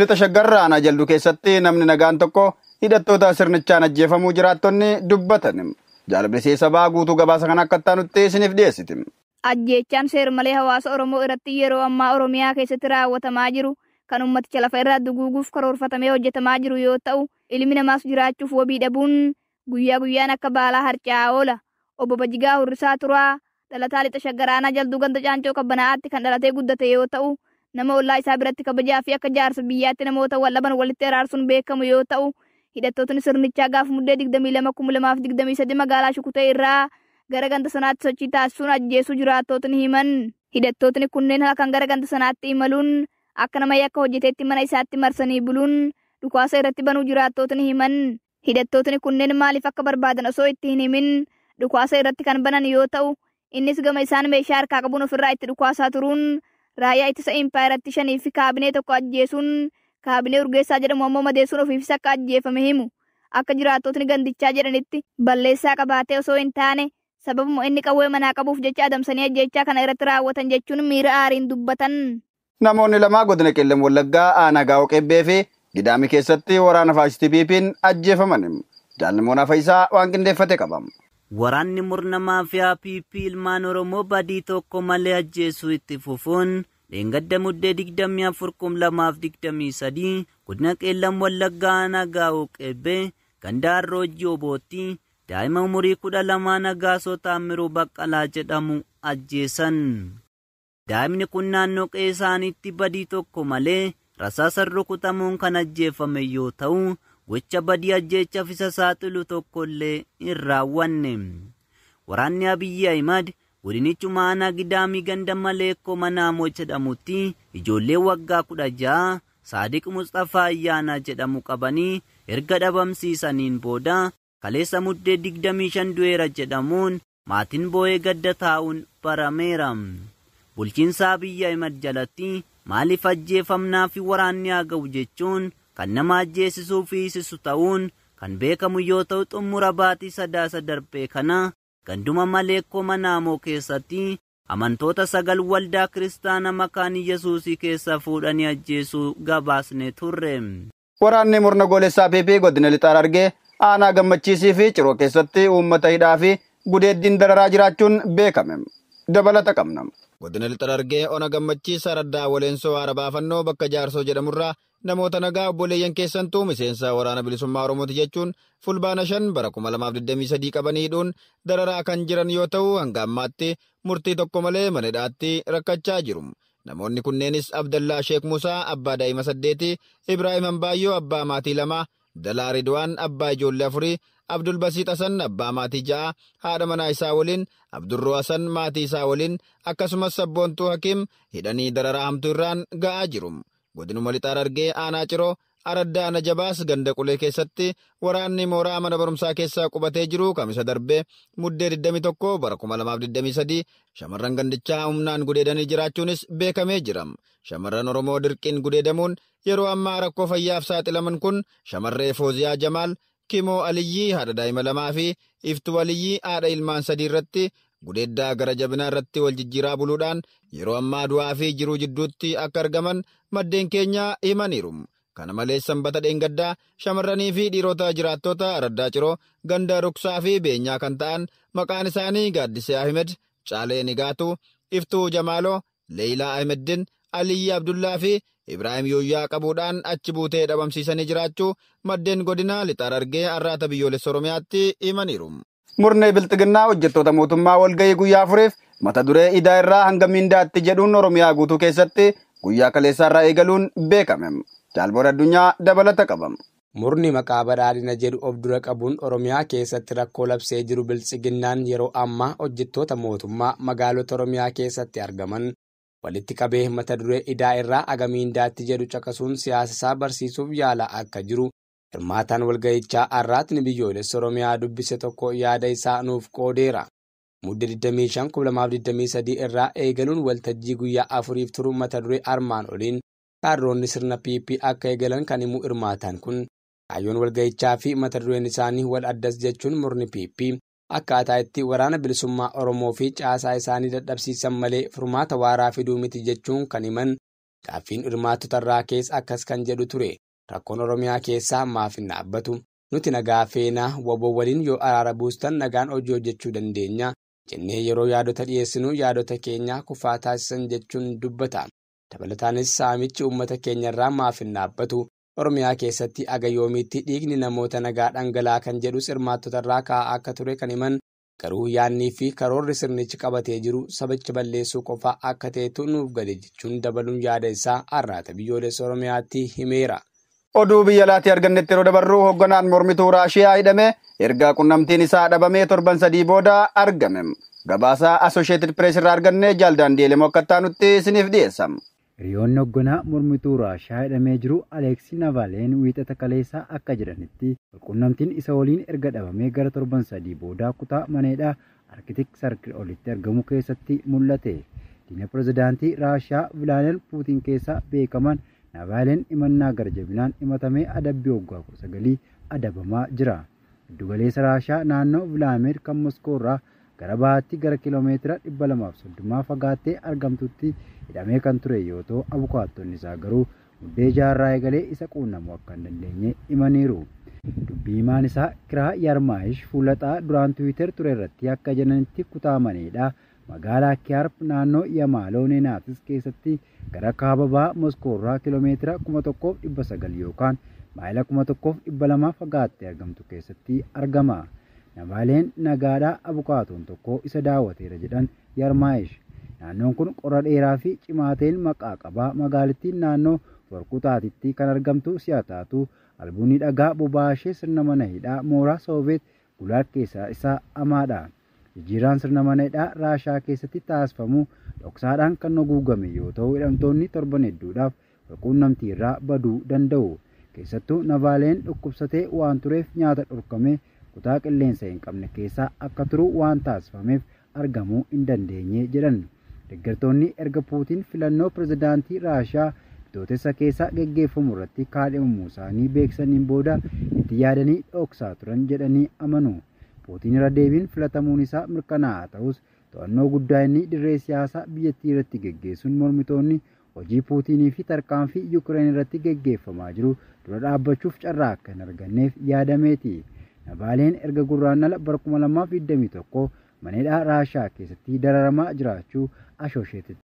lixa shaggarraa ana jaldu keessatti namni nagaan tokko hidhattoota sirnichaan ajjeefamuu jiraattonni dubbatan. Jaalabdisee sabaa guutuu gabaasa kan akka taanutti isiniif dhiyeessiti. Ajjeechaan seermalee hawaasa Oromoo irratti yeroo ammaa Oromiyaa keessatti raawwatamaa jiru kan ummaticha lafa irraa duguuguuf karoorfatamee hojjetamaa jiru yoo ta'u ilmi namaas jiraachuuf wabii dhabuun guyyaa guyyaan akka baalaa harca'a oola. Obbo Bajigaa Hurrisaa Turaa dhalataa lixa shaggaraanaa jaldu ganda caancoo qabbanaa'aatti kan dhalatee guddate yoo ta'u nama ollaa isaa biratti kabajaa fi akka jaarsa biyyaatti namoota wal dhaban walitti araarsuun beekamu yoo ta'u hidhattootni sirnichaa gaafa muddee 22,2023 magaalaa Shukutee irraa gara ganta sanaatti sochii taasisuun ajjeesuu jiraattootni himan. Hidhattootni kunneen kan gara ganta sanaatti imaluun akka nama yakka hojjeteetti mana isaatti marsanii buluun dhukaasa irratti banuu jiraattootni himan. Hidhattootni kunneen maaliif akka barbaadan osoo itti hin himin dhukaasa irratti kan banan yoo ta'u innis gama isaan meeshaa harkaa qabuun ofirraa itti dhukaasaa turuun raayyaa ittisa impaayaratti shanii fi kaabinee tokko ajjeesuun kaabinee urgeessaa jedhamu ammoo madeessuun ofiifis akka ajjeefame himu akka jiraattotni gandichaa jedhanitti balleessaa qabaatee osoo hin taane sababuma inni qawwee manaa qabuuf jecha adamsanii ajjechaa kana irratti raawwatan jechuun miira aariin dubbatan. Namoonni lamaa godina qillam wallaggaa aanaa gaa'oo qebbee fi gidaami keessatti waraana faashitibiifiin ajjeefaman. Jaalimoon hafa isaa waan qindeeffate qabam. Waraanni murna maafiyaa PP ilmaan Oromoo badii tokko malee ajjeesuu itti fufuun dheengadda muddee 24,223 godina qeellan wallaggaa nagaa oqeebee ganda arroojii obooti daa'ima umurii 12 nagaasoo taammiruu baqqalaa jedhamu ajjeesan. Daa'imni kun naannoo qe'ee isaaniitti badii tokko malee rasaasa rukutamuun kan ajjeefame yoo ta'u Gocha badii ajjeechaaf isa saaxilu tokkollee hin raawwanne. Waraanni Abiyyi Ahimad godinichu Maanaa Gidaamii ganda Maleekoo Manaamoo jedhamutti ijoollee waggaa kudha ja'a Saadiq Mustafaa Ayyaanaa jedhamu qabanii erga dhabamsiisaniin booda kaleessa muddee Digdamiishan du'eera jedhamuun maatiin boo'ee gadda taa'uun barameera. Bulchiinsa Abiyyi Ahimad jalatti maaliif fi waraanni haa ga'u jechuun kan nama ajjeesisuu fiisisu ta'uun kan beekamu yoo ta'u xummura baatii sadaasa darbee kana ganduma maleekkoo manaamoo keessatti amantoota sagal waldaa kiristaana makaan yesusii keessaa fuudhanii ajjeesuu gabaasne turre. Waraanni murna goolessaa PP godina lixaar argee aanaa gammachiisii fi ciruu keessatti uummata hidhaa fi gudeeddiin dararaa jiraachuun beekame. Dabalata qabna. Godina lixaar argee ona gammachiisaa raddaa waleensoo arabaafannoo bakka jaarsoo namoota nagaa obboleeyyan keessantuu miseensa waraana bilisummaa oromooti jechuun fulbaana shan bara 2023 dararaa kan jiran yoo ta'u hanga ammaatti murtii tokko malee hidhaatti rakkachaa jiru. Namoonni kunneenis Abdallaa Sheek Musaa abbaa daa'ima saddeetii, Ibraahim Hambaayyoo abbaa maatii lama, Dalaa Ridwaan abbaa ijoollee afurii, Abdul Basiit abbaa maatii ja'aa haadha manaa isaa waliin, Abdurroo Hasan maatii isaa waliin, akkasumas sabboontuu Hakiim hidhanii dararaa hamtu irraan ga'aa jiru. Godinuma lixaar argee aanaa ciroo aradda ana jabaas ganda qulee keessatti waraanni mooraa mana barumsaa keessaa qubatee jiru kam isa darbee muddee 21 bara 2023 shamarran gandichaa humnaan gudeedanii jiraachuunis beekamee jira. Shamarran Oromoo dirqiin gudeedamuun yeroo ammaa rakkoo fayyaaf saaxilaman kun shamarree Fooziyaa Jamaal, Kimoo Aliyyii haadha daa'ima lamaa fi Iftuu Aliyyii haadha ilmaan sadii irratti Gudeddaa gara jabinaa irratti wal jijjiiraa buluudhaan yeroo ammaa du'aa fi jiruu jidduutti akka argaman maddeen keenya himaniiru. Kana malees sanbata dheengaddaa shamarranii fi dhiirota jiraattota araddaa ciroo ganda fi beenyaa kan ta'an maqaan isaanii Gaaddisee Ahimed, Caalee Nigaatuu, Iftuu Jamaaloo, leeylaa Ahimeddin, Aliyyi Abdullaa fi Ibraahim Yooyyaa qabuudhaan achi buutee dhabamsiisanii jiraachuu maddeen godina Lixaarargee argee har'aata biyyoolessa Oromiyaatti himaniiru. Murnee Bilxiginnaa hojjettoota mootummaa walgahii guyyaa afureef mata duree idaa irraa hanga miindaatti jedhuun Oromiyaa guutuu keessatti guyyaa kaleessaa irraa eegaluun beekame. Jaalboon addunyaa dabalata qabama. Murni maqaa badhaadhina jedhu of dura qabuun Oromiyaa keessatti rakkoo labsee jiru Bilxiginnaan yeroo ammaa hojjettoota mootummaa magaalota Oromiyaa keessatti argaman walitti qabee mata duree idaa irraa hagamiin miindaatti jedhu caqasuun siyaasa isaa barsiisuuf yaalaa akka jiru irmaataan walga'ichaa har'aatni biyyoolessa Oromiyaa dubbise tokko yaada isaa nuuf qoodeera. mudde 25,2023 irraa eegaluun waltajjii guyyaa afuriif turu mata duree armaan oliin kaarroonni sirna PP akka eegalan kan himu irmaatan kun kaayyoon walga'ichaa fi mata dureen isaanii wal addas jechuun murni PP akkaataa itti waraana bilisummaa Oromoo fi caasaa isaanii dadhabsiisan malee furmaata waaraa fiduu miti jechuun kan himan gaaffiin hirmaattotarraa keessa akkas kan jedhu ture. rakkoon Oromiyaa keessaa maaf hin dhaabbatu nuti nagaa feenaa waboo waliin yoo araara buustan nagaan hojii hojjechuu dandeenya jennee yeroo yaadota dhiyeessinu yaadota keenyaa kufaa taasisan jechuun dubbata dabalataanis saamichi uummata keenyarraa maaf hin dhaabbatu oromiyaa keessatti aga yoomiitti dhiigni namoota nagaa dhangalaa kan jedhu irraa kaa'aa akka ture kan himan garuu yaadnii fi karoorri sirnichi qabatee jiru sabicha balleessuu qofaa akka ta'etu nuuf galee jechuun dabaluun yaada isaa arraata biyyoolessa oromiyaatti himeera. Oduu biyya laatii argannetti yeroo dabarruu hogganaan mormituu Raashiyaa hidhame ergaa qunnamtiin isaa dhabamee torban sadii booda argame. Gabaasa Asosheetid Pirees irraa argannee jaaldaandii elemoo akka nuti isiniif dhiyeessam. Hiriyoonni hogganaa mormituu Raashiyaa hidhamee jiru Aleeksi Navaaleen wiixata kaleessaa akka jedhanitti qunnamtiin isa waliin erga dhabamee gara torban sadii boodaa kutaa maneedhaa Arkitik Sarkil olitti argamu keessatti mul'ate. dina pirezidaantii Raashiyaa Vilaanel Puutiin keessaa beekaman Naavaaleen dhimannaa gara-jabinaan dhimatamee adabbii waggaa sagalii adabamaa jira. Giddu Raashaa naannoo Vilaamer kan Moskoo irraa gara bahaatti gara kiiloomeetira 230 fagaattee argamtutti hidhamee kan ture yoo ta'u, abukaattonni isaa garuu muddee jaarraa eegalee isa quunnamuu akka hin dandeenye himaniiru. Dubbii himaan isaa Kiraa Yarmaayish fuulaxaa duraan Tiwiiter ture irratti akka jedhanitti kutaa magaalaa Kiyarp naannoo Yamaalooninaatis keessatti gara kaaba ba'a Moskoorraa meetira 1900 yookaan maayila 1200 fagaattee argamtu keessatti argama. Nabaaleen nagaadhaa abukaatoon tokko isa daawwateera jedhan Yarmaayish. Naannoon kun qorra dheeraa fi cimaateen maqaa qabaa magaalattiin naannoo Warqutaatitti kan argamtu si'ataatu albuunni dhagaa bobaashee sirna mana hidhaa mooraa Soobeet Gulaag keessaa isa amaadha. Jijjiirraan sirna maneedhaa Raashiyaa keessatti taasifamu dhoksaadhaan kan haguugame yoo ta'u hidhamtoonni torban hedduudhaaf namtii irraa baduu danda'u. keessattu Navaaleen dhukkubsatee waan tureef nyaata dhorkame kutaa qilleensa hin qabne keessaa akka turu waan taasifameef argamuu hin dandeenye jedhan. Deeggartoonni erga Puutiin filannoo pirezidaantii Raashaa bitootessa keessaa geggeeffamu irratti kaadhimamuu isaanii beeksisaniin booda itti yaadanii dhoksaa turan jedhanii amanu. puutiin irra deebiin filatamuun isaa mirkanaa'aa ta'us to'annoo guddaa inni dirree siyaasaa biyyattii irratti geggeessuun mormitoonni hojii Puutiinii fi tarkaanfii yuukireen irratti geggeeffamaa jiru dura dhaabbachuuf carraa akka hin arganneef yaadameeti nabaaleen erga gurraan ala bara 2021 maneedhaa raashaa keessatti dararamaa jiraachuu ashoosheetti